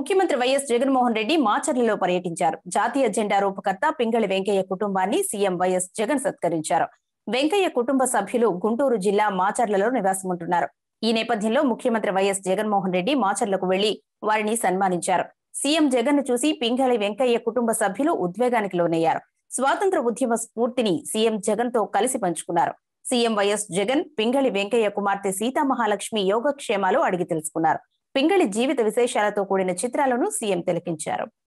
ముఖ్యమంత్రి వైఎస్ జగన్మోహన్ రెడ్డి మాచర్లలో పర్యటించారు జాతీయ జెండా రూపకర్త పింగళి వెంకయ్య కుటుంబాన్ని సీఎం వైఎస్ జగన్ సత్కరించారు వెంకయ్య కుటుంబ సభ్యులు గుంటూరు జిల్లా మాచర్లలో నివాసముంటున్నారు ఈ నేపథ్యంలో ముఖ్యమంత్రి వైఎస్ జగన్మోహన్ రెడ్డి మాచర్లకు వెళ్లి వారిని సన్మానించారు సీఎం జగన్ ను చూసి పింగళి వెంకయ్య కుటుంబ సభ్యులు ఉద్వేగానికి లోనయ్యారు స్వాతంత్ర ఉద్యమ స్ఫూర్తిని సీఎం జగన్ తో కలిసి పంచుకున్నారు సీఎం వైఎస్ జగన్ పింగళి వెంకయ్య కుమార్తె సీతామహాలక్ష్మి యోగక్షేమాలు అడిగి తెలుసుకున్నారు పింగళి జీవిత విశేషాలతో కూడిన చిత్రాలను సీఎం తిలకించారు